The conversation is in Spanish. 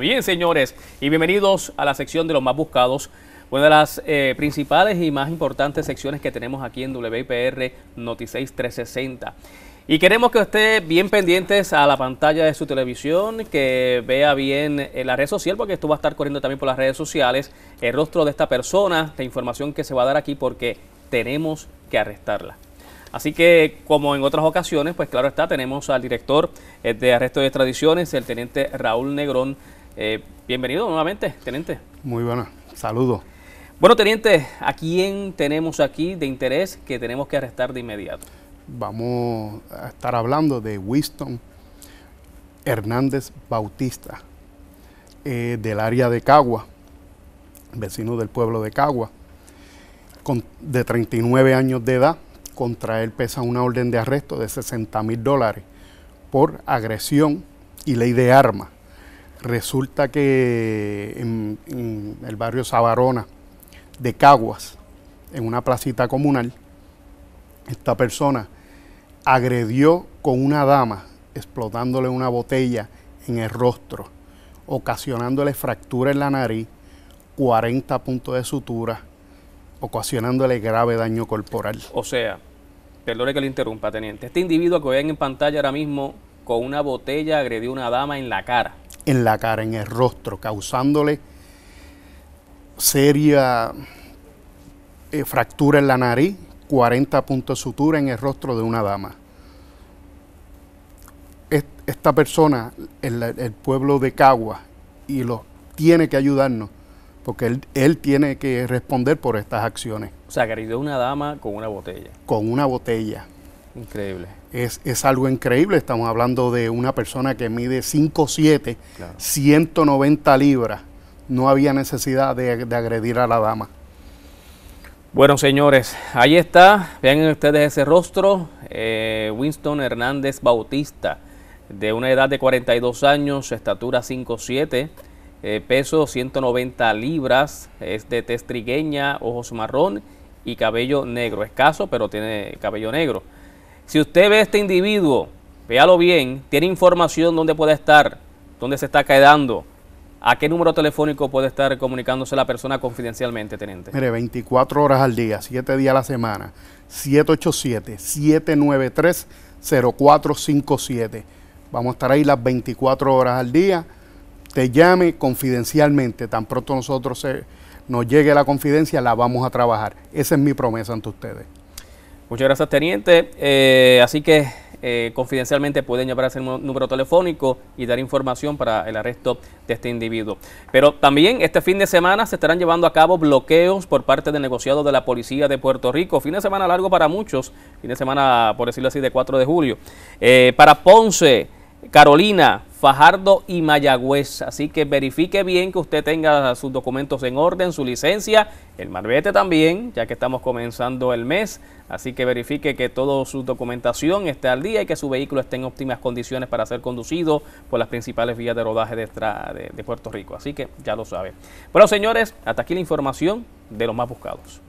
Bien, señores, y bienvenidos a la sección de los más buscados. Una de las eh, principales y más importantes secciones que tenemos aquí en WIPR Noticias 360. Y queremos que esté bien pendientes a la pantalla de su televisión, que vea bien eh, la red social, porque esto va a estar corriendo también por las redes sociales, el rostro de esta persona, la información que se va a dar aquí, porque tenemos que arrestarla. Así que, como en otras ocasiones, pues claro está, tenemos al director eh, de Arresto y extradiciones, el teniente Raúl Negrón. Eh, bienvenido nuevamente, teniente. Muy buenas, saludos. Bueno, teniente, ¿a quién tenemos aquí de interés que tenemos que arrestar de inmediato? Vamos a estar hablando de Winston Hernández Bautista, eh, del área de Cagua, vecino del pueblo de Cagua, de 39 años de edad, contra él pesa una orden de arresto de 60 mil dólares por agresión y ley de armas. Resulta que en, el barrio Sabarona de Caguas, en una placita comunal, esta persona agredió con una dama, explotándole una botella en el rostro, ocasionándole fractura en la nariz, 40 puntos de sutura, ocasionándole grave daño corporal. O sea, perdone que le interrumpa, teniente. Este individuo que ven en pantalla ahora mismo con una botella agredió a una dama en la cara. En la cara, en el rostro, causándole seria eh, fractura en la nariz, 40 puntos de sutura en el rostro de una dama. esta persona, el, el pueblo de Cagua, y lo tiene que ayudarnos porque él, tiene que responder por estas acciones. O sea, una dama con una botella. Con una botella. Increíble. Es, algo increíble. Estamos hablando de una persona que mide 5'7, 190 libras. No había necesidad de, agredir a la dama. Bueno, señores, ahí está. Vean ustedes ese rostro. Eh, Winston Hernández Bautista, de una edad de 42 años, estatura 5'7 eh, peso 190 libras, es de tez ojos marrón y cabello negro, escaso pero tiene cabello negro. Si usted ve a este individuo, véalo bien, tiene información dónde puede estar, dónde se está quedando, ¿A qué número telefónico puede estar comunicándose la persona confidencialmente, teniente? Mire, 24 horas al día, 7 días a la semana, 787-793-0457. Vamos a estar ahí las 24 horas al día te llame confidencialmente. Tan pronto nosotros eh, nos llegue la confidencia, la vamos a trabajar. Esa es mi promesa ante ustedes. Muchas gracias, teniente. Eh, así que eh, confidencialmente pueden llamar a número telefónico y dar información para el arresto de este individuo. Pero también este fin de semana se estarán llevando a cabo bloqueos por parte de negociados de la policía de Puerto Rico. Fin de semana largo para muchos, fin de semana, por decirlo así, de 4 de julio. para Ponce, Carolina, Fajardo y Mayagüez. Así que verifique bien que usted tenga sus documentos en orden, su licencia, el marbete también, ya que estamos comenzando el mes. Así que verifique que toda su documentación esté al día y que su vehículo esté en óptimas condiciones para ser conducido por las principales vías de rodaje de, Puerto Rico. Así que ya lo sabe. Bueno, señores, hasta aquí la información de los más buscados.